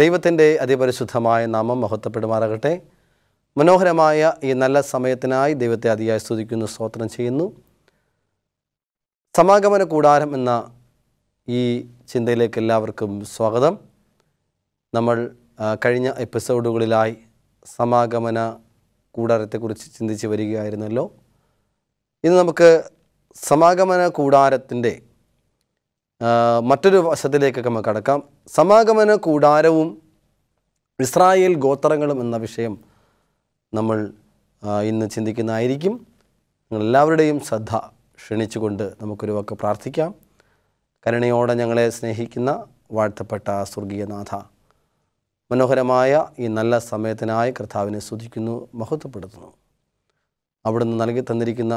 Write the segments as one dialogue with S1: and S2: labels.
S1: ദൈവത്തിൻ്റെ അതിപരിശുദ്ധമായ നാമം മഹത്വപ്പെടുമാറാകട്ടെ മനോഹരമായ ഈ നല്ല സമയത്തിനായി ദൈവത്തെ അതിയായി സ്തുതിക്കുന്നു സ്തോത്രം ചെയ്യുന്നു സമാഗമന കൂടാരം എന്ന ഈ ചിന്തയിലേക്ക് എല്ലാവർക്കും സ്വാഗതം നമ്മൾ കഴിഞ്ഞ എപ്പിസോഡുകളിലായി സമാഗമന കൂടാരത്തെക്കുറിച്ച് ചിന്തിച്ച് വരികയായിരുന്നല്ലോ ഇന്ന് നമുക്ക് സമാഗമന കൂടാരത്തിൻ്റെ മറ്റൊരു വശത്തിലേക്കൊക്കെ നമുക്ക് കടക്കാം സമാഗമന കൂടാരവും ഇസ്രായേൽ ഗോത്രങ്ങളും എന്ന വിഷയം നമ്മൾ ഇന്ന് ചിന്തിക്കുന്നതായിരിക്കും നിങ്ങളെല്ലാവരുടെയും ശ്രദ്ധ ക്ഷണിച്ചുകൊണ്ട് നമുക്കൊരു വക്ക് പ്രാർത്ഥിക്കാം കരുണയോടെ ഞങ്ങളെ സ്നേഹിക്കുന്ന വാഴ്ത്തപ്പെട്ട സ്വർഗീയനാഥ മനോഹരമായ ഈ നല്ല സമയത്തിനായി കർത്താവിനെ സ്തുതിക്കുന്നു മഹത്വപ്പെടുത്തുന്നു അവിടുന്ന് നൽകി തന്നിരിക്കുന്ന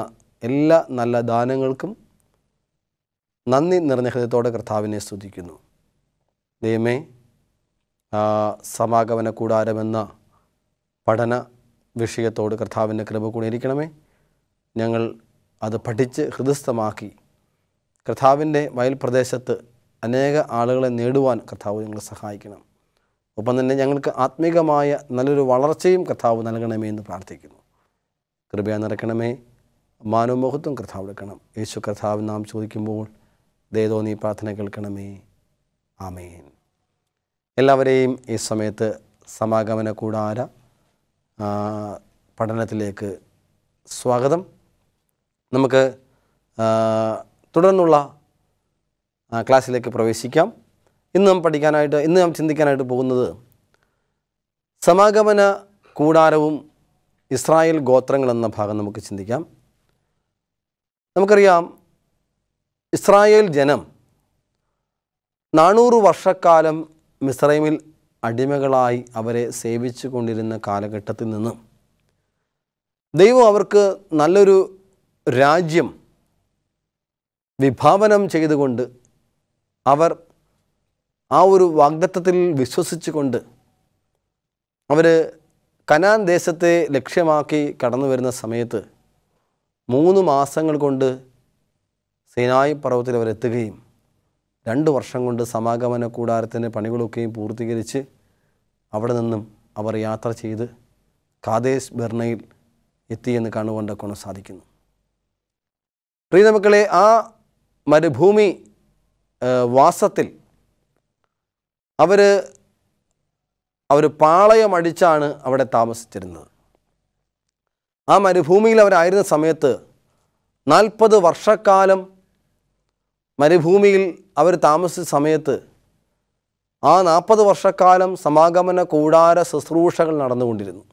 S1: എല്ലാ നല്ല ദാനങ്ങൾക്കും നന്ദി നിറഞ്ഞ ഹൃദയത്തോടെ കർത്താവിനെ സ്തുതിക്കുന്നു ദൈവമേ സമാഗമന കൂടാരമെന്ന പഠന വിഷയത്തോട് കർത്താവിൻ്റെ കൃപ കൂടിയിരിക്കണമേ ഞങ്ങൾ അത് പഠിച്ച് ഹൃദയസ്ഥമാക്കി കർത്താവിൻ്റെ വയൽ പ്രദേശത്ത് അനേക ആളുകളെ നേടുവാൻ കർത്താവ് ഞങ്ങൾ സഹായിക്കണം ഒപ്പം തന്നെ ഞങ്ങൾക്ക് ആത്മീകമായ നല്ലൊരു വളർച്ചയും കർത്താവ് നൽകണമേ എന്ന് പ്രാർത്ഥിക്കുന്നു കൃപയാ നിറക്കണമേ മാനവമോഹത്വം കർത്താവ് എടുക്കണം യേശു കർത്താവ് നാം ചോദിക്കുമ്പോൾ ദയതോ നീ പ്രാർത്ഥന കേൾക്കണമേ ആമേൻ എല്ലാവരെയും ഈ സമയത്ത് സമാഗമന കൂടാര പഠനത്തിലേക്ക് സ്വാഗതം നമുക്ക് തുടർന്നുള്ള ക്ലാസ്സിലേക്ക് പ്രവേശിക്കാം ഇന്ന് നാം പഠിക്കാനായിട്ട് ഇന്ന് നാം ചിന്തിക്കാനായിട്ട് പോകുന്നത് സമാഗമന കൂടാരവും ഇസ്രായേൽ ഗോത്രങ്ങളെന്ന ഭാഗം നമുക്ക് ചിന്തിക്കാം നമുക്കറിയാം ഇസ്രായേൽ ജനം നാനൂറ് വർഷക്കാലം മിസ്രൈമിൽ അടിമകളായി അവരെ സേവിച്ചു കൊണ്ടിരുന്ന കാലഘട്ടത്തിൽ നിന്ന് ദൈവം അവർക്ക് നല്ലൊരു രാജ്യം വിഭാവനം ചെയ്തുകൊണ്ട് അവർ ആ ഒരു വാഗ്ദത്വത്തിൽ വിശ്വസിച്ചുകൊണ്ട് അവർ കനാൻ ദേശത്തെ ലക്ഷ്യമാക്കി കടന്നു വരുന്ന സമയത്ത് മൂന്ന് മാസങ്ങൾ കൊണ്ട് സീനായി പർവ്വത്തിൽ അവരെത്തുകയും രണ്ട് വർഷം കൊണ്ട് സമാഗമന കൂടാരത്തിൻ്റെ പണികളൊക്കെയും പൂർത്തീകരിച്ച് അവിടെ നിന്നും അവർ യാത്ര ചെയ്ത് കാതേസ് ബെർണയിൽ എത്തിയെന്ന് കാണുകൊണ്ട് കൊണ്ട് സാധിക്കുന്നു പ്രിയ നമുക്കളെ ആ മരുഭൂമി വാസത്തിൽ അവർ അവർ പാളയം അടിച്ചാണ് അവിടെ താമസിച്ചിരുന്നത് ആ മരുഭൂമിയിൽ അവരായിരുന്ന സമയത്ത് നാൽപ്പത് വർഷക്കാലം മരുഭൂമിയിൽ അവർ താമസിച്ച സമയത്ത് ആ നാൽപ്പത് വർഷക്കാലം സമാഗമന കൂടാര ശുശ്രൂഷകൾ നടന്നുകൊണ്ടിരുന്നു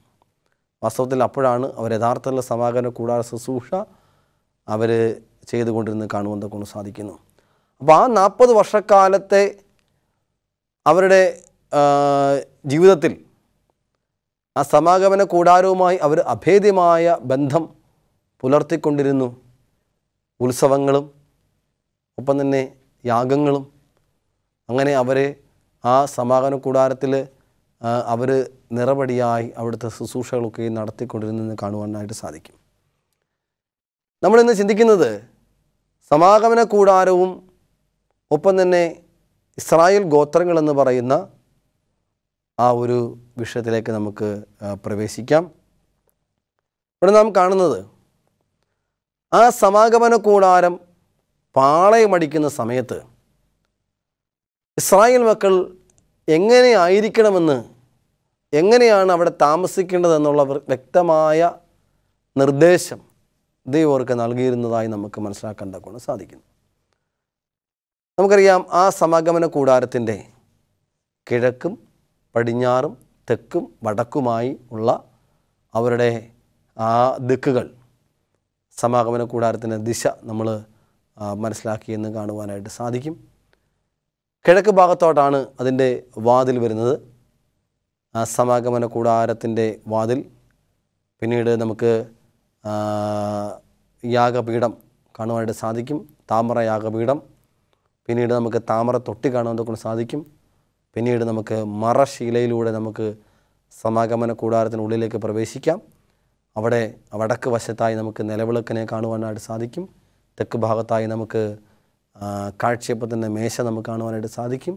S1: വാസ്തവത്തിൽ അപ്പോഴാണ് അവർ യഥാർത്ഥത്തിലുള്ള സമാഗമന കൂടാര ശുശ്രൂഷ അവർ ചെയ്തുകൊണ്ടിരുന്ന് കാണുവാൻ കൊണ്ട് സാധിക്കുന്നു അപ്പോൾ ആ നാൽപ്പത് വർഷക്കാലത്തെ അവരുടെ ജീവിതത്തിൽ ആ സമാഗമന കൂടാരവുമായി അവർ അഭേദ്യമായ ബന്ധം പുലർത്തിക്കൊണ്ടിരുന്നു ഉത്സവങ്ങളും ഒപ്പം തന്നെ യാഗങ്ങളും അങ്ങനെ അവരെ ആ സമാഗമ കൂടാരത്തിൽ അവർ നിറപടിയായി അവിടുത്തെ ശുശ്രൂഷകളൊക്കെ നടത്തിക്കൊണ്ടിരുന്നെന്ന് കാണുവാനായിട്ട് സാധിക്കും നമ്മളിന്ന് ചിന്തിക്കുന്നത് സമാഗമന കൂടാരവും ഒപ്പം തന്നെ ഇസ്രായേൽ ഗോത്രങ്ങളെന്ന് പറയുന്ന ആ ഒരു വിഷയത്തിലേക്ക് നമുക്ക് പ്രവേശിക്കാം ഇവിടെ നാം കാണുന്നത് ആ സമാഗമന കൂടാരം പാളയമടിക്കുന്ന സമയത്ത് ഇസ്രായേൽ മക്കൾ എങ്ങനെ ആയിരിക്കണമെന്ന് എങ്ങനെയാണ് അവിടെ താമസിക്കേണ്ടതെന്നുള്ള വ്യക്തമായ നിർദ്ദേശം ദൈവർക്ക് നൽകിയിരുന്നതായി നമുക്ക് മനസ്സിലാക്കേണ്ട കൊണ്ട് സാധിക്കുന്നു നമുക്കറിയാം ആ സമാഗമന കൂടാരത്തിൻ്റെ കിഴക്കും പടിഞ്ഞാറും തെക്കും വടക്കുമായി ഉള്ള അവരുടെ ആ ദിക്കുകൾ സമാഗമന കൂടാരത്തിൻ്റെ ദിശ നമ്മൾ മനസ്സിലാക്കിയെന്ന് കാണുവാനായിട്ട് സാധിക്കും കിഴക്ക് ഭാഗത്തോട്ടാണ് അതിൻ്റെ വാതിൽ വരുന്നത് ആ സമാഗമന കൂടാരത്തിൻ്റെ വാതിൽ പിന്നീട് നമുക്ക് യാഗപീഠം കാണുവാനായിട്ട് സാധിക്കും താമര യാഗപീഠം പിന്നീട് നമുക്ക് താമര തൊട്ടി കാണുവാൻ സാധിക്കും പിന്നീട് നമുക്ക് മറശീലയിലൂടെ നമുക്ക് സമാഗമന കൂടാരത്തിനുള്ളിലേക്ക് പ്രവേശിക്കാം അവിടെ വടക്ക് വശത്തായി നമുക്ക് നിലവിളക്കിനെ കാണുവാനായിട്ട് സാധിക്കും തെക്ക് ഭാഗത്തായി നമുക്ക് കാഴ്ചയപ്പം തന്നെ മേശ നമുക്ക് കാണുവാനായിട്ട് സാധിക്കും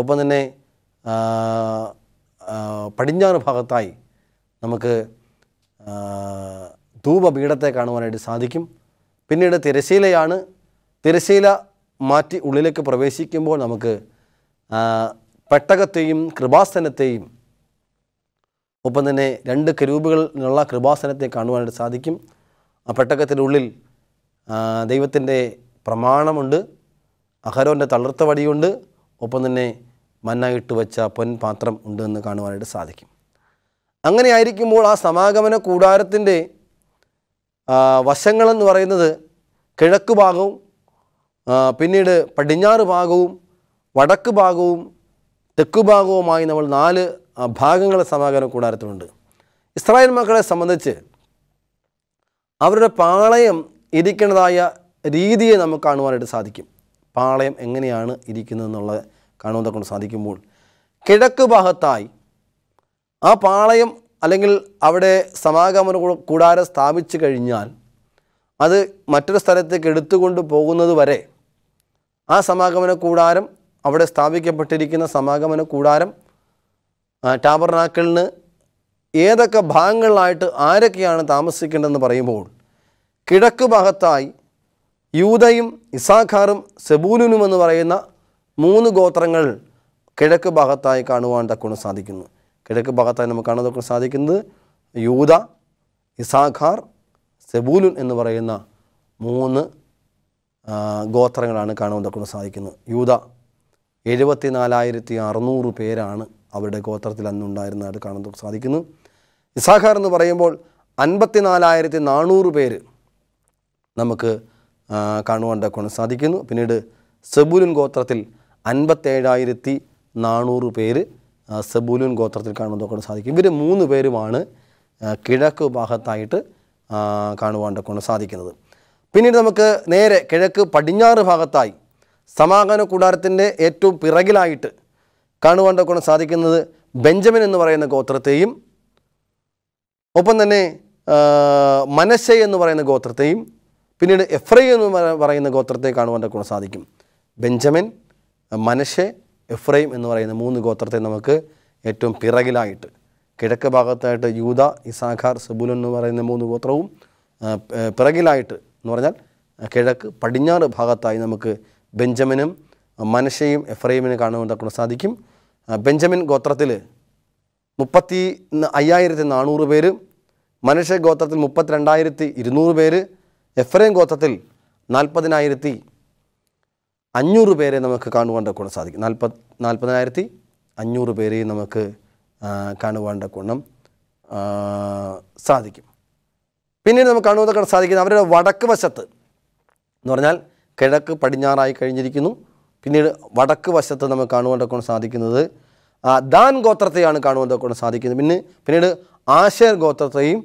S1: ഒപ്പം തന്നെ പടിഞ്ഞാറ് ഭാഗത്തായി നമുക്ക് ധൂപപീഠത്തെ കാണുവാനായിട്ട് സാധിക്കും പിന്നീട് തിരശീലയാണ് തിരശീല മാറ്റി ഉള്ളിലേക്ക് പ്രവേശിക്കുമ്പോൾ നമുക്ക് പെട്ടകത്തെയും കൃപാസനത്തെയും ഒപ്പം തന്നെ രണ്ട് കരൂപുകളിലുള്ള കൃപാസനത്തെ കാണുവാനായിട്ട് സാധിക്കും ആ പെട്ടകത്തിനുള്ളിൽ ദൈവത്തിൻ്റെ പ്രമാണമുണ്ട് അഹരോൻ്റെ തളർത്ത വടിയുണ്ട് ഒപ്പം തന്നെ മന്നായിട്ട് വെച്ച പൊൻപാത്രം ഉണ്ട് എന്ന് കാണുവാനായിട്ട് സാധിക്കും അങ്ങനെ ആയിരിക്കുമ്പോൾ ആ സമാഗമന കൂടാരത്തിൻ്റെ വശങ്ങളെന്ന് പറയുന്നത് കിഴക്ക് ഭാഗവും പിന്നീട് പടിഞ്ഞാറ് ഭാഗവും വടക്ക് ഭാഗവും തെക്ക് ഭാഗവുമായി നമ്മൾ നാല് ഭാഗങ്ങളെ സമാഗമന കൂടാരത്തിലുണ്ട് ഇസ്രായേൽ മക്കളെ സംബന്ധിച്ച് അവരുടെ പാളയം ഇരിക്കുന്നതായ രീതിയെ നമുക്ക് കാണുവാനായിട്ട് സാധിക്കും പാളയം എങ്ങനെയാണ് ഇരിക്കുന്നതെന്നുള്ള കാണുവാൻ കൊണ്ട് സാധിക്കുമ്പോൾ കിഴക്ക് ഭാഗത്തായി ആ പാളയം അല്ലെങ്കിൽ അവിടെ സമാഗമന കൂടാരം സ്ഥാപിച്ചു കഴിഞ്ഞാൽ അത് മറ്റൊരു സ്ഥലത്തേക്ക് എടുത്തുകൊണ്ട് പോകുന്നത് വരെ ആ സമാഗമന കൂടാരം അവിടെ സ്ഥാപിക്കപ്പെട്ടിരിക്കുന്ന സമാഗമന കൂടാരം ടാബർനാക്കിളിന് ഏതൊക്കെ ഭാഗങ്ങളിലായിട്ട് ആരൊക്കെയാണ് താമസിക്കേണ്ടതെന്ന് പറയുമ്പോൾ കിഴക്ക് ഭാഗത്തായി യൂതയും ഇസാഖാറും സെബൂലുനും എന്ന് പറയുന്ന മൂന്ന് ഗോത്രങ്ങൾ കിഴക്ക് ഭാഗത്തായി കാണുവാൻ സാധിക്കുന്നു കിഴക്ക് ഭാഗത്തായി നമുക്ക് കാണാൻ തക്കൊണ്ട് സാധിക്കുന്നത് യൂത ഇസാഖാർ സെബൂലുൻ എന്ന് പറയുന്ന മൂന്ന് ഗോത്രങ്ങളാണ് കാണുവാൻ തക്കൊണ്ട് സാധിക്കുന്നത് യൂത എഴുപത്തി നാലായിരത്തി അറുന്നൂറ് പേരാണ് അവരുടെ ഗോത്രത്തിൽ അന്നുണ്ടായിരുന്നതായിട്ട് കാണുന്നതൊക്കെ സാധിക്കുന്നു ഇസാഖാർ എന്ന് പറയുമ്പോൾ അൻപത്തി നാലായിരത്തി നാനൂറ് പേര് നമുക്ക് കാണുവാണ്ടാക്കുവാൻ സാധിക്കുന്നു പിന്നീട് സബൂലുൻ ഗോത്രത്തിൽ അൻപത്തേഴായിരത്തി നാനൂറ് പേര് സബൂലുൻ ഗോത്രത്തിൽ കാണുവാൻ സാധിക്കും ഇവർ മൂന്ന് പേരുമാണ് കിഴക്ക് ഭാഗത്തായിട്ട് കാണുവാണ്ടാക്കുവാൻ സാധിക്കുന്നത് പിന്നീട് നമുക്ക് നേരെ കിഴക്ക് പടിഞ്ഞാറ് ഭാഗത്തായി സമാഗമന കൂടാരത്തിൻ്റെ ഏറ്റവും പിറകിലായിട്ട് കാണുവാണ്ടാക്കുവാൻ സാധിക്കുന്നത് ബെഞ്ചമിൻ എന്ന് പറയുന്ന ഗോത്രത്തെയും ഒപ്പം തന്നെ മനശ എന്ന് പറയുന്ന ഗോത്രത്തെയും പിന്നീട് എഫ്രൈ എന്ന് പറയുന്ന ഗോത്രത്തെ കാണുവാൻ കൂടെ സാധിക്കും ബെഞ്ചമിൻ മനഷെ എഫ്രൈം എന്ന് പറയുന്ന മൂന്ന് ഗോത്രത്തെ നമുക്ക് ഏറ്റവും പിറകിലായിട്ട് കിഴക്ക് ഭാഗത്തായിട്ട് യൂത ഇസാഖാർ സബുലൻ എന്ന് പറയുന്ന മൂന്ന് ഗോത്രവും പിറകിലായിട്ട് എന്ന് പറഞ്ഞാൽ കിഴക്ക് പടിഞ്ഞാറ് ഭാഗത്തായി നമുക്ക് ബെഞ്ചമിനും മനഷയും എഫ്രൈമിനും കാണുവാൻ സാധിക്കും ബെഞ്ചമിൻ ഗോത്രത്തിൽ മുപ്പത്തി അയ്യായിരത്തി നാനൂറ് പേര് മനുഷ്യ ഗോത്രത്തിൽ മുപ്പത്തിരണ്ടായിരത്തി ഇരുന്നൂറ് പേര് എഫ്രൈം ഗോത്രത്തിൽ നാൽപ്പതിനായിരത്തി അഞ്ഞൂറ് പേരെ നമുക്ക് കാണുവാൻ്റെ കൂടെ സാധിക്കും നാൽപ്പത് നാൽപ്പതിനായിരത്തി അഞ്ഞൂറ് പേരെ നമുക്ക് കാണുവാൻ്റെ ഗുണം സാധിക്കും പിന്നീട് നമുക്ക് കാണുവാൻ സാധിക്കുന്നത് അവരുടെ വടക്ക് വശത്ത് എന്ന് പറഞ്ഞാൽ കിഴക്ക് പടിഞ്ഞാറായി കഴിഞ്ഞിരിക്കുന്നു പിന്നീട് വടക്ക് വശത്ത് നമുക്ക് കാണുവാൻ കൂടെ സാധിക്കുന്നത് ദാൻ ഗോത്രത്തെയാണ് കാണുവാൻ കൂടെ സാധിക്കുന്നത് പിന്നെ പിന്നീട് ആശേർ ഗോത്രത്തെയും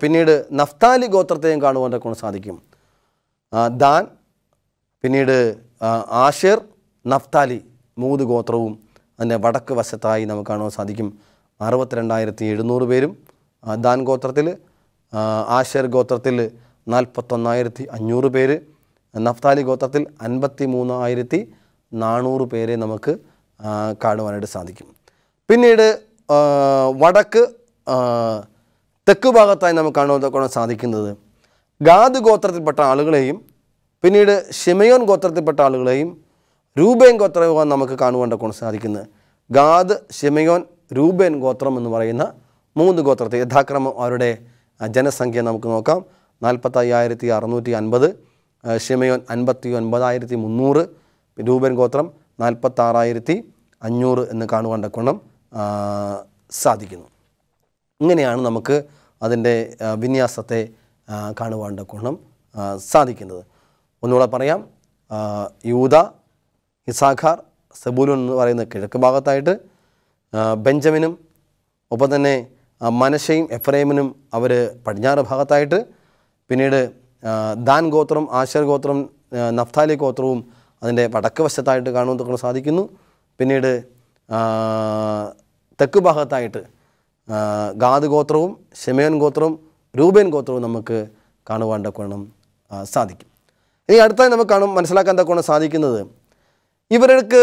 S1: പിന്നീട് നഫ്താലി ഗോത്രത്തെയും കാണുവാനൊക്കെ കൊണ്ട് സാധിക്കും ദാൻ പിന്നീട് ആഷിർ നഫ്താലി മൂന്ന് ഗോത്രവും അതിൻ്റെ വടക്ക് വശത്തായി നമുക്ക് കാണുവാൻ സാധിക്കും അറുപത്തിരണ്ടായിരത്തി എഴുന്നൂറ് പേരും ദാൻ ഗോത്രത്തിൽ ആഷേർ ഗോത്രത്തിൽ നാൽപ്പത്തൊന്നായിരത്തി അഞ്ഞൂറ് പേര് നഫ്താലി ഗോത്രത്തിൽ അൻപത്തി മൂന്നായിരത്തി നാനൂറ് പേരെ നമുക്ക് കാണുവാനായിട്ട് സാധിക്കും പിന്നീട് വടക്ക് തെക്ക് ഭാഗത്തായി നമുക്ക് കാണാൻ സാധിക്കുന്നത് ഗാദ് ഗോത്രത്തിൽപ്പെട്ട ആളുകളെയും പിന്നീട് ഷിമയോൻ ഗോത്രത്തിൽപ്പെട്ട ആളുകളെയും രൂപേൻ ഗോത്രവും നമുക്ക് കാണുവാൻ സാധിക്കുന്നത് ഗാദ് ഷിമയോൻ രൂപേൻ ഗോത്രം എന്ന് പറയുന്ന മൂന്ന് ഗോത്രത്തെ യഥാക്രമം അവരുടെ ജനസംഖ്യ നമുക്ക് നോക്കാം നാൽപ്പത്തയ്യായിരത്തി അറുന്നൂറ്റി അൻപത് ഷിമയോൻ അൻപത്തി ഒൻപതായിരത്തി മുന്നൂറ് രൂപൻ ഗോത്രം നാൽപ്പത്താറായിരത്തി അഞ്ഞൂറ് എന്ന് കാണുവാൻ കൊണം സാധിക്കുന്നു ഇങ്ങനെയാണ് നമുക്ക് അതിൻ്റെ വിന്യാസത്തെ കാണുവാണ്ട് ഗുണം സാധിക്കുന്നത് ഒന്നുകൂടെ പറയാം യൂത ഇസാഖാർ സെബൂലൂൻ എന്ന് പറയുന്ന കിഴക്ക് ഭാഗത്തായിട്ട് ബെഞ്ചമിനും ഒപ്പം തന്നെ മനശയും എഫ്രൈമിനും അവർ പടിഞ്ഞാറ് ഭാഗത്തായിട്ട് പിന്നീട് ദാൻ ഗോത്രം ആശർ ഗോത്രം നഫ്താലി ഗോത്രവും അതിൻ്റെ വടക്ക് വശത്തായിട്ട് കാണുവാൻ സാധിക്കുന്നു പിന്നീട് തെക്ക് ഭാഗത്തായിട്ട് ഗാദ് ഗോത്രവും ഷെമേൻ ഗോത്രവും രൂപേൻ ഗോത്രവും നമുക്ക് കാണുവാൻ തക്കോണം സാധിക്കും ഇനി അടുത്തായി നമുക്ക് കാണും മനസ്സിലാക്കാൻ തക്കോണം സാധിക്കുന്നത് ഇവർക്ക്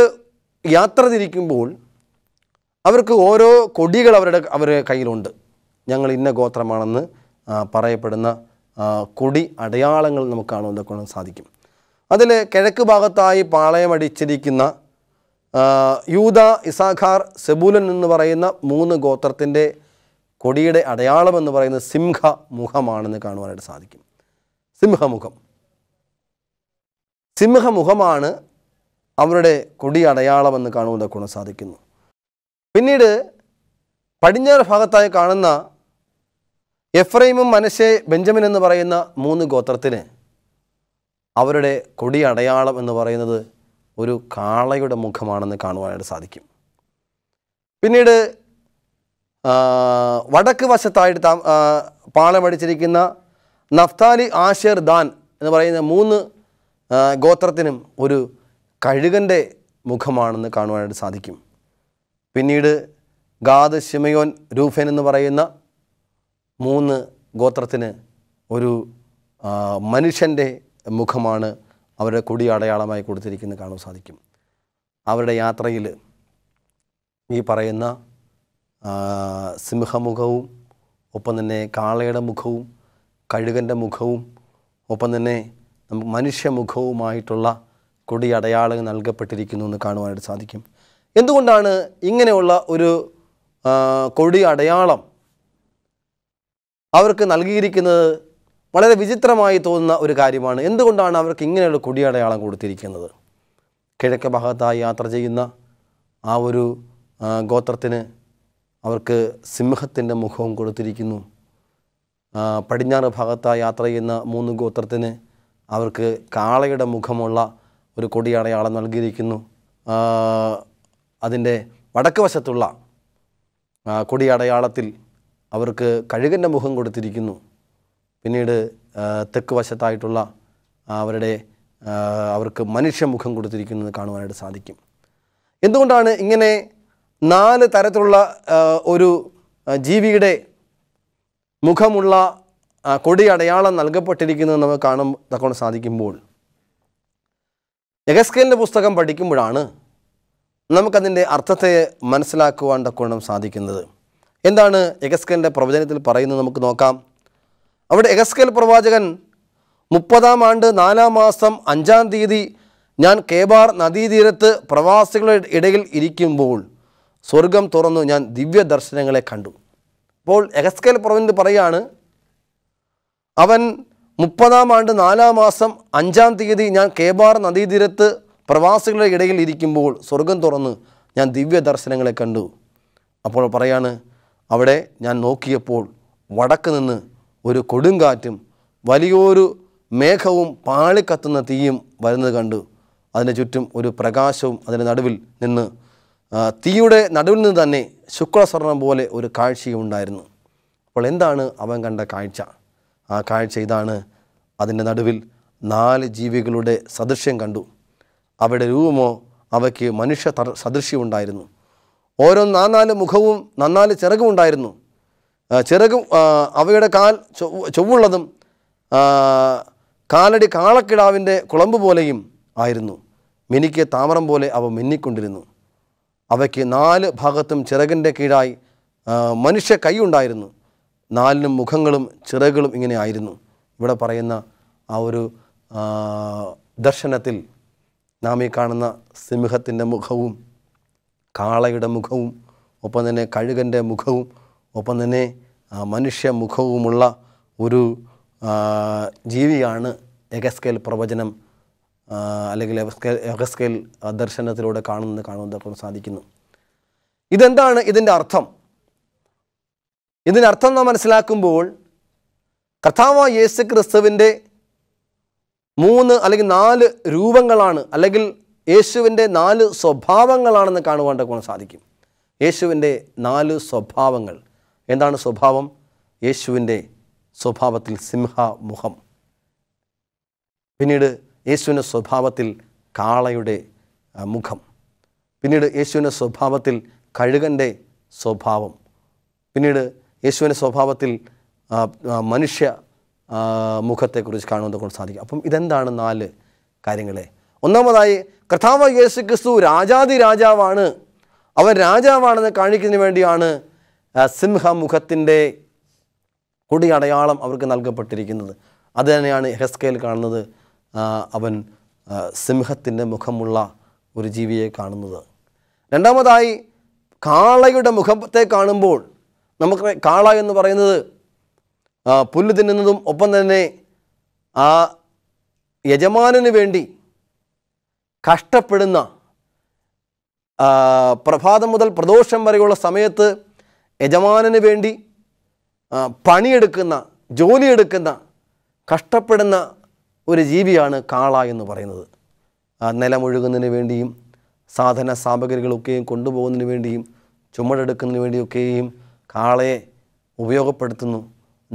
S1: യാത്ര തിരിക്കുമ്പോൾ അവർക്ക് ഓരോ കൊടികൾ അവരുടെ അവരുടെ കയ്യിലുണ്ട് ഞങ്ങൾ ഇന്ന ഗോത്രമാണെന്ന് പറയപ്പെടുന്ന കൊടി അടയാളങ്ങൾ നമുക്ക് കാണുവാൻ തക്കോണം സാധിക്കും അതിൽ കിഴക്ക് ഭാഗത്തായി പാളയമടിച്ചിരിക്കുന്ന യൂത ഇസാഖാർ സെബൂലൻ എന്ന് പറയുന്ന മൂന്ന് ഗോത്രത്തിൻ്റെ കൊടിയുടെ അടയാളം എന്ന് പറയുന്നത് സിംഹ മുഖമാണെന്ന് കാണുവാനായിട്ട് സാധിക്കും സിംഹമുഖം സിംഹമുഖമാണ് അവരുടെ കൊടി അടയാളം എന്ന് കാണുവാൻ കൊണ്ട് സാധിക്കുന്നു പിന്നീട് പടിഞ്ഞാറ് ഭാഗത്തായി കാണുന്ന എഫ്രൈമും മനശെ ബെഞ്ചമിൻ എന്ന് പറയുന്ന മൂന്ന് ഗോത്രത്തിന് അവരുടെ കൊടി അടയാളം എന്ന് പറയുന്നത് ഒരു കാളയുടെ മുഖമാണെന്ന് കാണുവാനായിട്ട് സാധിക്കും പിന്നീട് വടക്ക് വശത്തായിട്ട് താ പാളമടിച്ചിരിക്കുന്ന നഫ്താലി ആഷേർ ദാൻ എന്ന് പറയുന്ന മൂന്ന് ഗോത്രത്തിനും ഒരു കഴുകൻ്റെ മുഖമാണെന്ന് കാണുവാനായിട്ട് സാധിക്കും പിന്നീട് ഗാദ് ഷിമയോൻ രൂഫൻ എന്ന് പറയുന്ന മൂന്ന് ഗോത്രത്തിന് ഒരു മനുഷ്യൻ്റെ മുഖമാണ് അവരുടെ കൊടി അടയാളമായി കൊടുത്തിരിക്കുന്നത് കാണാൻ സാധിക്കും അവരുടെ യാത്രയിൽ ഈ പറയുന്ന സിംഹമുഖവും ഒപ്പം തന്നെ കാളയുടെ മുഖവും കഴുകൻ്റെ മുഖവും ഒപ്പം തന്നെ മനുഷ്യമുഖവുമായിട്ടുള്ള കൊടി അടയാളം നൽകപ്പെട്ടിരിക്കുന്നു എന്ന് കാണുവാനായിട്ട് സാധിക്കും എന്തുകൊണ്ടാണ് ഇങ്ങനെയുള്ള ഒരു കൊടി അടയാളം അവർക്ക് നൽകിയിരിക്കുന്നത് വളരെ വിചിത്രമായി തോന്നുന്ന ഒരു കാര്യമാണ് എന്തുകൊണ്ടാണ് അവർക്ക് ഇങ്ങനെയുള്ള കൊടിയടയാളം കൊടുത്തിരിക്കുന്നത് കിഴക്ക് ഭാഗത്തായി യാത്ര ചെയ്യുന്ന ആ ഒരു ഗോത്രത്തിന് അവർക്ക് സിംഹത്തിൻ്റെ മുഖവും കൊടുത്തിരിക്കുന്നു പടിഞ്ഞാറ് ഭാഗത്തായി യാത്ര ചെയ്യുന്ന മൂന്ന് ഗോത്രത്തിന് അവർക്ക് കാളയുടെ മുഖമുള്ള ഒരു കൊടിയടയാളം നൽകിയിരിക്കുന്നു അതിൻ്റെ വടക്ക് വശത്തുള്ള കൊടിയടയാളത്തിൽ അവർക്ക് കഴുകൻ്റെ മുഖം കൊടുത്തിരിക്കുന്നു പിന്നീട് തെക്ക് വശത്തായിട്ടുള്ള അവരുടെ അവർക്ക് മനുഷ്യമുഖം കൊടുത്തിരിക്കുന്നത് കാണുവാനായിട്ട് സാധിക്കും എന്തുകൊണ്ടാണ് ഇങ്ങനെ നാല് തരത്തിലുള്ള ഒരു ജീവിയുടെ മുഖമുള്ള കൊടി അടയാളം നൽകപ്പെട്ടിരിക്കുന്നത് നമുക്ക് കാണാൻ തക്കൊണ്ട് സാധിക്കുമ്പോൾ യഗസ്കേലിൻ്റെ പുസ്തകം പഠിക്കുമ്പോഴാണ് നമുക്കതിൻ്റെ അർത്ഥത്തെ മനസ്സിലാക്കുവാൻ തക്കോണം സാധിക്കുന്നത് എന്താണ് യഗസ്കേലിൻ്റെ പ്രവചനത്തിൽ പറയുന്നത് നമുക്ക് നോക്കാം അവിടെ എഗസ്കേൽ പ്രവാചകൻ മുപ്പതാം ആണ്ട് നാലാം മാസം അഞ്ചാം തീയതി ഞാൻ കേബാർ നദീതീരത്ത് പ്രവാസികളുടെ ഇടയിൽ ഇരിക്കുമ്പോൾ സ്വർഗം തുറന്നു ഞാൻ ദിവ്യ ദർശനങ്ങളെ കണ്ടു അപ്പോൾ എഗസ്കേൽ പ്രവിന്ദ് പറയാണ് അവൻ മുപ്പതാം ആണ്ട് നാലാം മാസം അഞ്ചാം തീയതി ഞാൻ കേബാർ നദീതീരത്ത് പ്രവാസികളുടെ ഇടയിൽ ഇരിക്കുമ്പോൾ സ്വർഗം തുറന്ന് ഞാൻ ദിവ്യ ദർശനങ്ങളെ കണ്ടു അപ്പോൾ പറയാണ് അവിടെ ഞാൻ നോക്കിയപ്പോൾ വടക്ക് നിന്ന് ഒരു കൊടുങ്കാറ്റും വലിയൊരു മേഘവും പാളിക്കത്തുന്ന തീയും വരുന്നത് കണ്ടു അതിന് ചുറ്റും ഒരു പ്രകാശവും അതിൻ്റെ നടുവിൽ നിന്ന് തീയുടെ നടുവിൽ നിന്ന് തന്നെ ശുക്ലസ്വർണം പോലെ ഒരു കാഴ്ചയും ഉണ്ടായിരുന്നു അപ്പോൾ എന്താണ് അവൻ കണ്ട കാഴ്ച ആ കാഴ്ച ഇതാണ് അതിൻ്റെ നടുവിൽ നാല് ജീവികളുടെ സദൃശ്യം കണ്ടു അവയുടെ രൂപമോ അവയ്ക്ക് മനുഷ്യ സദൃശ്യമുണ്ടായിരുന്നു ഓരോ നാനാല് മുഖവും നന്നാല് ചിറകും ഉണ്ടായിരുന്നു ചെറുകും അവയുടെ കാൽ ചൊവ്വുള്ളതും കാലടി കാളക്കിടാവിൻ്റെ കുളമ്പ് പോലെയും ആയിരുന്നു മിനിക്ക് താമരം പോലെ അവ മിന്നിക്കൊണ്ടിരുന്നു അവയ്ക്ക് നാല് ഭാഗത്തും ചിറകിൻ്റെ കീഴായി മനുഷ്യ കൈയുണ്ടായിരുന്നു നാലിനും മുഖങ്ങളും ചിറകുകളും ഇങ്ങനെ ആയിരുന്നു ഇവിടെ പറയുന്ന ആ ഒരു ദർശനത്തിൽ നാം ഈ കാണുന്ന സിംഹത്തിൻ്റെ മുഖവും കാളയുടെ മുഖവും ഒപ്പം തന്നെ കഴുകൻ്റെ മുഖവും ഒപ്പം തന്നെ മനുഷ്യ മുഖവുമുള്ള ഒരു ജീവിയാണ് എഗസ്കേൽ പ്രവചനം അല്ലെങ്കിൽ എഗസ്കേൽ ദർശനത്തിലൂടെ കാണുന്നത് കാണുന്നത് സാധിക്കുന്നു ഇതെന്താണ് ഇതിൻ്റെ അർത്ഥം ഇതിൻ്റെ അർത്ഥം നാം മനസ്സിലാക്കുമ്പോൾ കഥാവ യേശു ക്രിസ്തുവിൻ്റെ മൂന്ന് അല്ലെങ്കിൽ നാല് രൂപങ്ങളാണ് അല്ലെങ്കിൽ യേശുവിൻ്റെ നാല് സ്വഭാവങ്ങളാണെന്ന് കാണുവാൻ സാധിക്കും യേശുവിൻ്റെ നാല് സ്വഭാവങ്ങൾ എന്താണ് സ്വഭാവം യേശുവിൻ്റെ സ്വഭാവത്തിൽ സിംഹമുഖം പിന്നീട് യേശുവിൻ്റെ സ്വഭാവത്തിൽ കാളയുടെ മുഖം പിന്നീട് യേശുവിൻ്റെ സ്വഭാവത്തിൽ കഴുകൻ്റെ സ്വഭാവം പിന്നീട് യേശുവിൻ്റെ സ്വഭാവത്തിൽ മനുഷ്യ മുഖത്തെക്കുറിച്ച് കാണുന്നത് കൊണ്ട് സാധിക്കും അപ്പം ഇതെന്താണ് നാല് കാര്യങ്ങളെ ഒന്നാമതായി കർത്താവ് യേശു ക്രിസ്തു രാജാതി രാജാവാണ് അവൻ രാജാവാണെന്ന് കാണിക്കുന്നതിന് വേണ്ടിയാണ് സിംഹമുഖത്തിൻ്റെ കൊടി അടയാളം അവർക്ക് നൽകപ്പെട്ടിരിക്കുന്നത് അത് തന്നെയാണ് ഹെസ്കയിൽ കാണുന്നത് അവൻ സിംഹത്തിൻ്റെ മുഖമുള്ള ഒരു ജീവിയെ കാണുന്നത് രണ്ടാമതായി കാളയുടെ മുഖത്തെ കാണുമ്പോൾ നമുക്ക് കാള എന്ന് പറയുന്നത് പുല്ല് തിന്നുന്നതും ഒപ്പം തന്നെ ആ യജമാനന് വേണ്ടി കഷ്ടപ്പെടുന്ന പ്രഭാതം മുതൽ പ്രദോഷം വരെയുള്ള സമയത്ത് യജമാനന് വേണ്ടി പണിയെടുക്കുന്ന ജോലിയെടുക്കുന്ന കഷ്ടപ്പെടുന്ന ഒരു ജീവിയാണ് കാള എന്ന് പറയുന്നത് നിലമൊഴുകുന്നതിന് വേണ്ടിയും സാധന സാമഗ്രികളൊക്കെയും കൊണ്ടുപോകുന്നതിന് വേണ്ടിയും ചുമടെടുക്കുന്നതിന് വേണ്ടിയൊക്കെയും കാളയെ ഉപയോഗപ്പെടുത്തുന്നു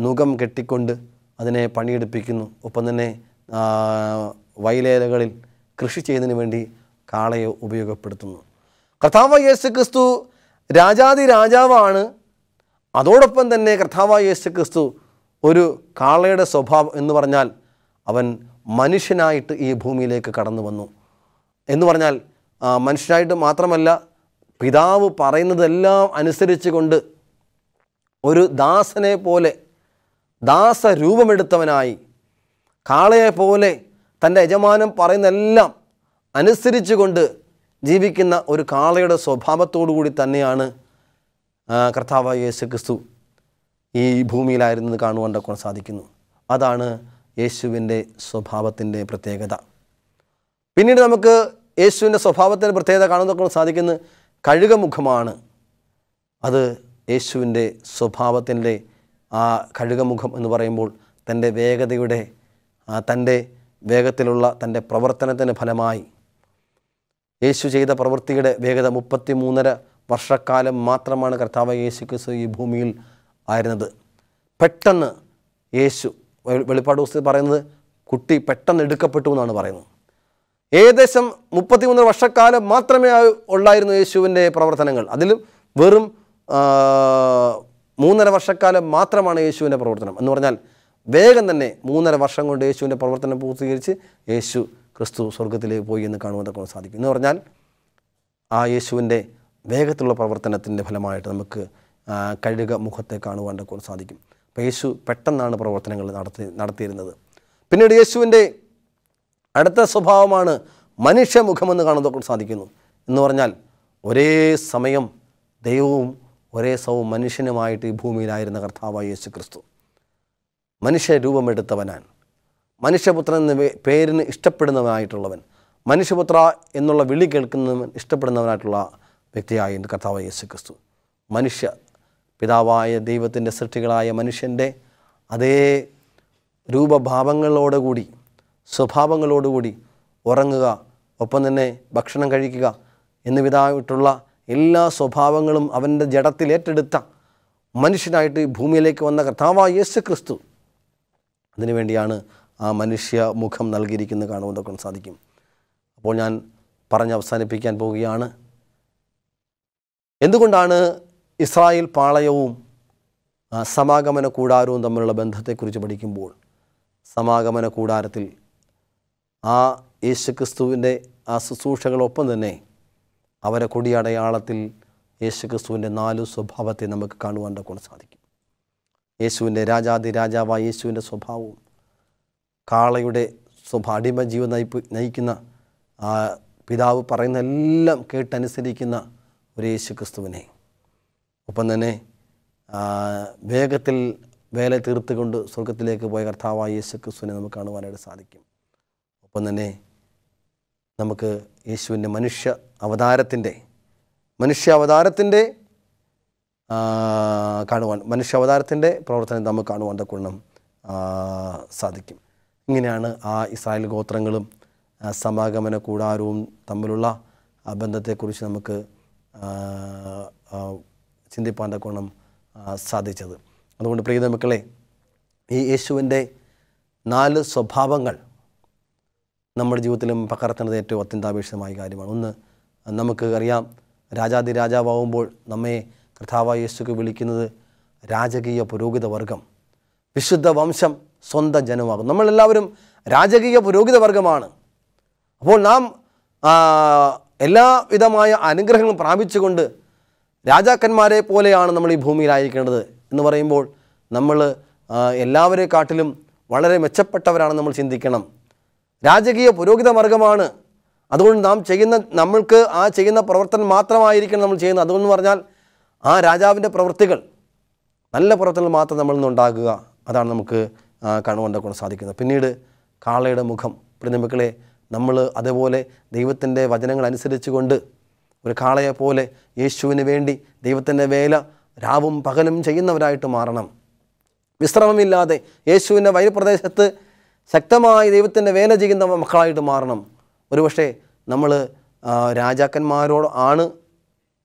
S1: നുഖം കെട്ടിക്കൊണ്ട് അതിനെ പണിയെടുപ്പിക്കുന്നു ഒപ്പം തന്നെ വയലേലകളിൽ കൃഷി ചെയ്യുന്നതിന് വേണ്ടി കാളയെ ഉപയോഗപ്പെടുത്തുന്നു കർത്താവ് യേശു ക്രിസ്തു രാജാതി രാജാവാണ് അതോടൊപ്പം തന്നെ കർത്താവായ യേശു ക്രിസ്തു ഒരു കാളയുടെ സ്വഭാവം എന്ന് പറഞ്ഞാൽ അവൻ മനുഷ്യനായിട്ട് ഈ ഭൂമിയിലേക്ക് കടന്നു വന്നു എന്ന് പറഞ്ഞാൽ മനുഷ്യനായിട്ട് മാത്രമല്ല പിതാവ് പറയുന്നതെല്ലാം അനുസരിച്ച് കൊണ്ട് ഒരു ദാസനെ പോലെ ദാസരൂപമെടുത്തവനായി കാളയെ പോലെ തൻ്റെ യജമാനം പറയുന്നെല്ലാം അനുസരിച്ചുകൊണ്ട് ജീവിക്കുന്ന ഒരു കാളയുടെ സ്വഭാവത്തോടു കൂടി തന്നെയാണ് കർത്താവ് യേശു ക്രിസ്തു ഈ ഭൂമിയിലായിരുന്നത് കാണുവാനൊക്കെ സാധിക്കുന്നു അതാണ് യേശുവിൻ്റെ സ്വഭാവത്തിൻ്റെ പ്രത്യേകത പിന്നീട് നമുക്ക് യേശുവിൻ്റെ സ്വഭാവത്തിൻ്റെ പ്രത്യേകത കാണുന്നതൊക്കെ സാധിക്കുന്നത് കഴുകമുഖമാണ് അത് യേശുവിൻ്റെ സ്വഭാവത്തിൻ്റെ ആ കഴുകമുഖം എന്ന് പറയുമ്പോൾ തൻ്റെ വേഗതയുടെ തൻ്റെ വേഗത്തിലുള്ള തൻ്റെ പ്രവർത്തനത്തിൻ്റെ ഫലമായി യേശു ചെയ്ത പ്രവൃത്തിയുടെ വേഗത മുപ്പത്തി മൂന്നര വർഷക്കാലം മാത്രമാണ് കർത്താവ് യേശു ക്രിസ്തു ഈ ഭൂമിയിൽ ആയിരുന്നത് പെട്ടെന്ന് യേശു വെളിപ്പാട് പുസ്തകത്തിൽ പറയുന്നത് കുട്ടി പെട്ടെന്ന് എടുക്കപ്പെട്ടു എന്നാണ് പറയുന്നത് ഏകദേശം മുപ്പത്തിമൂന്ന് വർഷക്കാലം മാത്രമേ ഉള്ളായിരുന്നു യേശുവിൻ്റെ പ്രവർത്തനങ്ങൾ അതിലും വെറും മൂന്നര വർഷക്കാലം മാത്രമാണ് യേശുവിൻ്റെ പ്രവർത്തനം എന്ന് പറഞ്ഞാൽ വേഗം തന്നെ മൂന്നര വർഷം കൊണ്ട് യേശുവിൻ്റെ പ്രവർത്തനം പൂർത്തീകരിച്ച് യേശു ക്രിസ്തു സ്വർഗത്തിലേക്ക് പോയി എന്ന് കാണുവാൻ സാധിക്കും എന്ന് പറഞ്ഞാൽ ആ യേശുവിൻ്റെ വേഗത്തിലുള്ള പ്രവർത്തനത്തിൻ്റെ ഫലമായിട്ട് നമുക്ക് കഴുക മുഖത്തെ കാണുവാൻ സാധിക്കും അപ്പോൾ യേശു പെട്ടെന്നാണ് പ്രവർത്തനങ്ങൾ നടത്തി നടത്തിയിരുന്നത് പിന്നീട് യേശുവിൻ്റെ അടുത്ത സ്വഭാവമാണ് മനുഷ്യമുഖമെന്ന് കാണുന്നതൊക്കെ സാധിക്കുന്നു എന്ന് പറഞ്ഞാൽ ഒരേ സമയം ദൈവവും ഒരേ സവും മനുഷ്യനുമായിട്ട് ഈ ഭൂമിയിലായിരുന്ന കർത്താവായ യേശു ക്രിസ്തു മനുഷ്യ രൂപമെടുത്തവനാൻ മനുഷ്യപുത്രൻ എന്ന പേരിന് ഇഷ്ടപ്പെടുന്നവനായിട്ടുള്ളവൻ മനുഷ്യപുത്ര എന്നുള്ള വിളി കേൾക്കുന്നവൻ ഇഷ്ടപ്പെടുന്നവനായിട്ടുള്ള വ്യക്തിയായിരുന്നു കർത്താവ് യേശു ക്രിസ്തു മനുഷ്യ പിതാവായ ദൈവത്തിൻ്റെ സൃഷ്ടികളായ മനുഷ്യൻ്റെ അതേ രൂപഭാവങ്ങളോടുകൂടി സ്വഭാവങ്ങളോടുകൂടി ഉറങ്ങുക ഒപ്പം തന്നെ ഭക്ഷണം കഴിക്കുക എന്നിവിധമായിട്ടുള്ള എല്ലാ സ്വഭാവങ്ങളും അവൻ്റെ ജഡത്തിൽ ഏറ്റെടുത്ത മനുഷ്യനായിട്ട് ഭൂമിയിലേക്ക് വന്ന കർത്താവ യേശു ക്രിസ്തു അതിനുവേണ്ടിയാണ് ആ മനുഷ്യ മുഖം നൽകിയിരിക്കുന്നത് കാണുവാൻ സാധിക്കും അപ്പോൾ ഞാൻ പറഞ്ഞ് അവസാനിപ്പിക്കാൻ പോവുകയാണ് എന്തുകൊണ്ടാണ് ഇസ്രായേൽ പാളയവും സമാഗമന കൂടാരവും തമ്മിലുള്ള ബന്ധത്തെക്കുറിച്ച് പഠിക്കുമ്പോൾ സമാഗമന കൂടാരത്തിൽ ആ യേശുക്രിസ്തുവിൻ്റെ ആ ശുശ്രൂഷകളൊപ്പം തന്നെ അവരെ കൊടിയടയാളത്തിൽ യേശുക്രിസ്തുവിൻ്റെ നാലു സ്വഭാവത്തെ നമുക്ക് കാണുവാൻ്റെ സാധിക്കും യേശുവിൻ്റെ രാജാതി രാജാവായ യേശുവിൻ്റെ സ്വഭാവവും കാളയുടെ സ്വഭാ അടിമ ജീവൻ നയിപ്പ് നയിക്കുന്ന പിതാവ് പറയുന്ന എല്ലാം കേട്ടനുസരിക്കുന്ന ഒരു യേശു ക്രിസ്തുവിനെ ഒപ്പം തന്നെ വേഗത്തിൽ വേല തീർത്തുകൊണ്ട് സ്വർഗത്തിലേക്ക് പോയ കർത്താവായ യേശു ക്രിസ്തുവിനെ നമുക്ക് കാണുവാനായിട്ട് സാധിക്കും ഒപ്പം തന്നെ നമുക്ക് യേശുവിൻ്റെ മനുഷ്യ അവതാരത്തിൻ്റെ മനുഷ്യ അവതാരത്തിൻ്റെ കാണുവാൻ മനുഷ്യ അവതാരത്തിൻ്റെ പ്രവർത്തനം നമുക്ക് കാണുവാൻ തക്കണം സാധിക്കും ഇങ്ങനെയാണ് ആ ഇസ്രായേൽ ഗോത്രങ്ങളും സമാഗമന കൂടാരവും തമ്മിലുള്ള ബന്ധത്തെക്കുറിച്ച് നമുക്ക് ചിന്തിപ്പാൻ്റെ തക്കോണം സാധിച്ചത് അതുകൊണ്ട് പ്രിയത മക്കളെ ഈ യേശുവിൻ്റെ നാല് സ്വഭാവങ്ങൾ നമ്മുടെ ജീവിതത്തിലും പകർത്തേണ്ടത് ഏറ്റവും അത്യന്താപേക്ഷിതമായ കാര്യമാണ് ഒന്ന് നമുക്ക് അറിയാം രാജാതി രാജാവാകുമ്പോൾ നമ്മെ കർത്താവ് യേശുക്ക് വിളിക്കുന്നത് രാജകീയ പുരോഹിത വർഗം വിശുദ്ധ വംശം സ്വന്തം ജനമാകും നമ്മളെല്ലാവരും രാജകീയ പുരോഹിത വർഗമാണ് അപ്പോൾ നാം എല്ലാവിധമായ അനുഗ്രഹങ്ങളും പ്രാപിച്ചുകൊണ്ട് രാജാക്കന്മാരെ പോലെയാണ് നമ്മൾ ഈ ഭൂമിയിലായിരിക്കേണ്ടത് എന്ന് പറയുമ്പോൾ നമ്മൾ എല്ലാവരെക്കാട്ടിലും വളരെ മെച്ചപ്പെട്ടവരാണ് നമ്മൾ ചിന്തിക്കണം രാജകീയ പുരോഹിത മാർഗമാണ് അതുകൊണ്ട് നാം ചെയ്യുന്ന നമ്മൾക്ക് ആ ചെയ്യുന്ന പ്രവർത്തനം മാത്രമായിരിക്കണം നമ്മൾ ചെയ്യുന്നത് അതുകൊണ്ട് പറഞ്ഞാൽ ആ രാജാവിൻ്റെ പ്രവൃത്തികൾ നല്ല പ്രവർത്തനങ്ങൾ മാത്രം നമ്മളിൽ നിന്നുണ്ടാകുക അതാണ് നമുക്ക് കണ്ണുകൊണ്ട് സാധിക്കുന്നത് പിന്നീട് കാളയുടെ മുഖം പ്രതിമക്കളെ നമ്മൾ അതേപോലെ ദൈവത്തിൻ്റെ വചനങ്ങൾ അനുസരിച്ചുകൊണ്ട് ഒരു കാളയെ പോലെ യേശുവിന് വേണ്ടി ദൈവത്തിൻ്റെ വേല രാവും പകലും ചെയ്യുന്നവരായിട്ട് മാറണം വിശ്രമമില്ലാതെ യേശുവിൻ്റെ വൈരപ്രദേശത്ത് ശക്തമായി ദൈവത്തിൻ്റെ വേല ചെയ്യുന്ന മക്കളായിട്ട് മാറണം ഒരുപക്ഷെ നമ്മൾ രാജാക്കന്മാരോട് ആണ്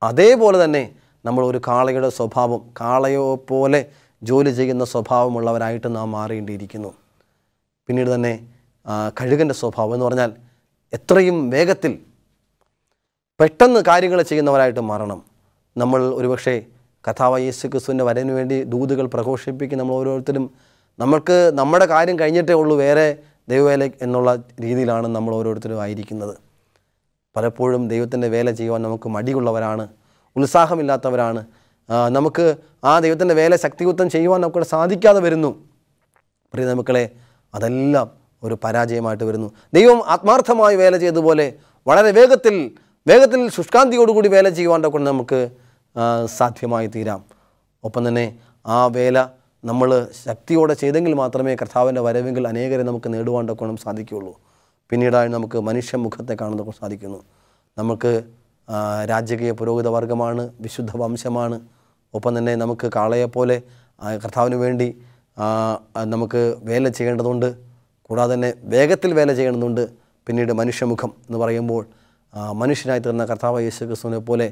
S1: അതേപോലെ തന്നെ നമ്മൾ ഒരു കാളയുടെ സ്വഭാവം കാളയോ പോലെ ജോലി ചെയ്യുന്ന സ്വഭാവമുള്ളവരായിട്ട് നാം മാറേണ്ടിയിരിക്കുന്നു പിന്നീട് തന്നെ കഴുകൻ്റെ സ്വഭാവം എന്ന് പറഞ്ഞാൽ എത്രയും വേഗത്തിൽ പെട്ടെന്ന് കാര്യങ്ങൾ ചെയ്യുന്നവരായിട്ട് മാറണം നമ്മൾ ഒരുപക്ഷെ കഥാവ യേശു ക്രിസ്തുവിൻ്റെ വരനു വേണ്ടി ദൂതുകൾ പ്രഘോഷിപ്പിക്കും നമ്മൾ ഓരോരുത്തരും നമ്മൾക്ക് നമ്മുടെ കാര്യം കഴിഞ്ഞിട്ടേ ഉള്ളൂ വേറെ ദൈവവേല എന്നുള്ള രീതിയിലാണ് നമ്മൾ ഓരോരുത്തരും ആയിരിക്കുന്നത് പലപ്പോഴും ദൈവത്തിൻ്റെ വേല ചെയ്യുവാൻ നമുക്ക് മടിയുള്ളവരാണ് ഉത്സാഹമില്ലാത്തവരാണ് നമുക്ക് ആ ദൈവത്തിൻ്റെ വേല ശക്തിയുത്തം ചെയ്യുവാൻ നമുക്ക് സാധിക്കാതെ വരുന്നു പ്രിയ നമുക്കളെ അതെല്ലാം ഒരു പരാജയമായിട്ട് വരുന്നു ദൈവം ആത്മാർത്ഥമായി വേല ചെയ്തതുപോലെ വളരെ വേഗത്തിൽ വേഗത്തിൽ ശുഷ്കാന്തിയോടുകൂടി വേല ചെയ്യുവാൻ്റെ കൊണ്ട് നമുക്ക് സാധ്യമായി തീരാം ഒപ്പം തന്നെ ആ വേല നമ്മൾ ശക്തിയോടെ ചെയ്തെങ്കിൽ മാത്രമേ കർത്താവിൻ്റെ വരവെങ്കിൽ അനേകരെ നമുക്ക് നേടുവാൻ്റെ കൊണ്ടും സാധിക്കുകയുള്ളൂ പിന്നീടായി നമുക്ക് മനുഷ്യ മുഖത്തെ കാണുന്ന സാധിക്കുന്നു നമുക്ക് രാജകീയ പുരോഹിത വർഗമാണ് വിശുദ്ധ വംശമാണ് ഒപ്പം തന്നെ നമുക്ക് കാളയെപ്പോലെ കർത്താവിന് വേണ്ടി നമുക്ക് വേല ചെയ്യേണ്ടതുണ്ട് കൂടാതെ തന്നെ വേഗത്തിൽ വേല ചെയ്യണമെന്നുണ്ട് പിന്നീട് മനുഷ്യമുഖം എന്ന് പറയുമ്പോൾ മനുഷ്യനായി തീർന്ന കർത്താവ് യേശു ക്രിസ്തുവിനെ പോലെ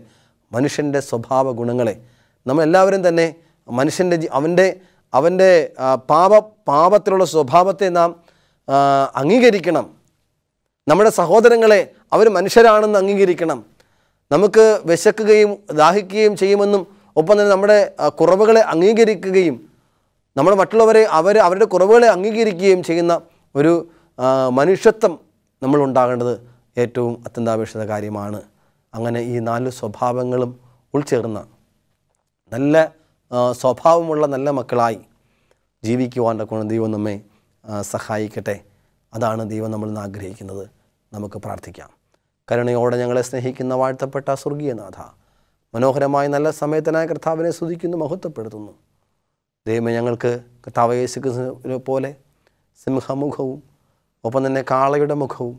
S1: മനുഷ്യൻ്റെ സ്വഭാവ ഗുണങ്ങളെ നമ്മളെല്ലാവരും തന്നെ മനുഷ്യൻ്റെ അവൻ്റെ അവൻ്റെ പാപ പാപത്തിലുള്ള സ്വഭാവത്തെ നാം അംഗീകരിക്കണം നമ്മുടെ സഹോദരങ്ങളെ അവർ മനുഷ്യരാണെന്ന് അംഗീകരിക്കണം നമുക്ക് വിശക്കുകയും ദാഹിക്കുകയും ചെയ്യുമെന്നും ഒപ്പം തന്നെ നമ്മുടെ കുറവുകളെ അംഗീകരിക്കുകയും നമ്മൾ മറ്റുള്ളവരെ അവർ അവരുടെ കുറവുകളെ അംഗീകരിക്കുകയും ചെയ്യുന്ന ഒരു മനുഷ്യത്വം നമ്മളുണ്ടാകേണ്ടത് ഏറ്റവും അത്യന്താപേക്ഷിത കാര്യമാണ് അങ്ങനെ ഈ നാല് സ്വഭാവങ്ങളും ഉൾച്ചേർന്ന നല്ല സ്വഭാവമുള്ള നല്ല മക്കളായി ജീവിക്കുവാൻ്റെ ഗുണം ദൈവം നമ്മെ സഹായിക്കട്ടെ അതാണ് ദൈവം നമ്മൾ നിന്ന് ആഗ്രഹിക്കുന്നത് നമുക്ക് പ്രാർത്ഥിക്കാം കരുണയോടെ ഞങ്ങളെ സ്നേഹിക്കുന്ന വാഴ്ത്തപ്പെട്ട സ്വർഗീയനാഥ മനോഹരമായ നല്ല സമയത്തിനായി കർത്താവിനെ സ്തുതിക്കുന്നു മഹത്വപ്പെടുത്തുന്നു ദൈവമേ ഞങ്ങൾക്ക് കർത്താവ് യേശുക്രിസ്തു പോലെ സിംഹമുഖവും ഒപ്പം തന്നെ കാളയുടെ മുഖവും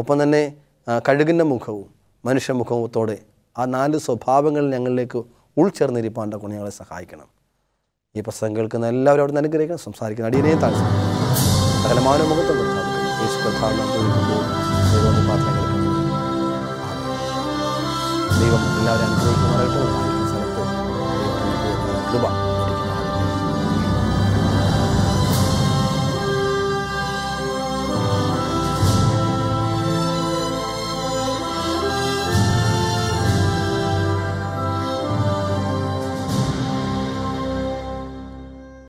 S1: ഒപ്പം തന്നെ കഴുകിൻ്റെ മുഖവും മനുഷ്യമുഖത്തോടെ ആ നാല് സ്വഭാവങ്ങൾ ഞങ്ങളിലേക്ക് ഉൾച്ചേർന്നിരിപ്പാൻ്റെ ഗുണം ഞങ്ങളെ സഹായിക്കണം ഈ പ്രസംഗം കേൾക്കുന്ന എല്ലാവരോടും അനുഗ്രഹിക്കണം സംസാരിക്കുന്ന അടിയനെയും താഴ്ച സകലമാന മുഖത്തും യേശു പ്രധാനം പ്രാർത്ഥന കേൾക്കുന്നു ദൈവം എല്ലാവരും അനുഗ്രഹിക്കുമാറായിട്ട് കൃപ